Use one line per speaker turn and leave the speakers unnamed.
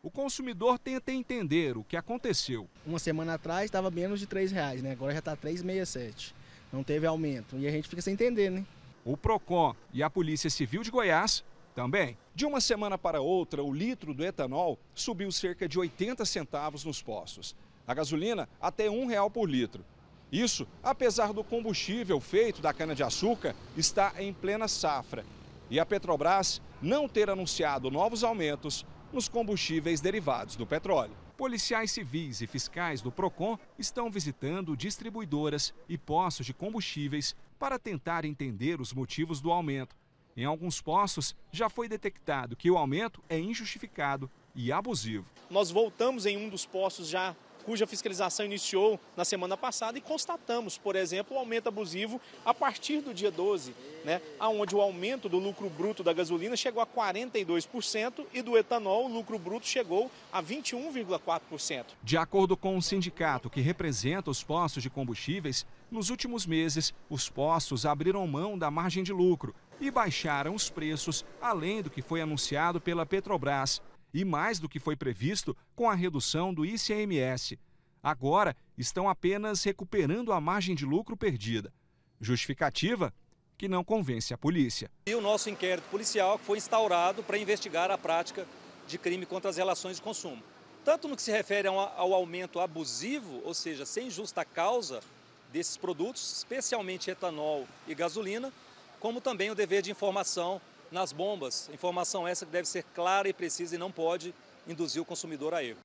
O consumidor tenta entender o que aconteceu.
Uma semana atrás estava menos de R$
3,00, né? agora já está R$ 3,67. Não teve aumento. E a gente fica sem entender, né? O PROCON e a Polícia Civil de Goiás também. De uma semana para outra, o litro do etanol subiu cerca de 80 centavos nos postos. A gasolina, até um real por litro. Isso, apesar do combustível feito da cana-de-açúcar, está em plena safra. E a Petrobras não ter anunciado novos aumentos nos combustíveis derivados do petróleo. Policiais civis e fiscais do PROCON estão visitando distribuidoras e postos de combustíveis para tentar entender os motivos do aumento. Em alguns postos, já foi detectado que o aumento é injustificado e abusivo. Nós voltamos em um dos postos já cuja fiscalização iniciou na semana
passada e constatamos, por exemplo, o aumento abusivo a partir do dia 12, né, onde o aumento do lucro bruto da gasolina chegou a 42% e do etanol o lucro bruto chegou a 21,4%.
De acordo com o um sindicato que representa os postos de combustíveis, nos últimos meses, os postos abriram mão da margem de lucro e baixaram os preços, além do que foi anunciado pela Petrobras e mais do que foi previsto com a redução do ICMS. Agora estão apenas recuperando a margem de lucro perdida. Justificativa que não convence a polícia.
E o nosso inquérito policial foi instaurado para investigar a prática de crime contra as relações de consumo. Tanto no que se refere ao aumento abusivo, ou seja, sem justa causa, desses produtos, especialmente etanol e gasolina, como também o dever de informação nas bombas. Informação essa que deve ser clara e precisa e não pode induzir o consumidor a erro.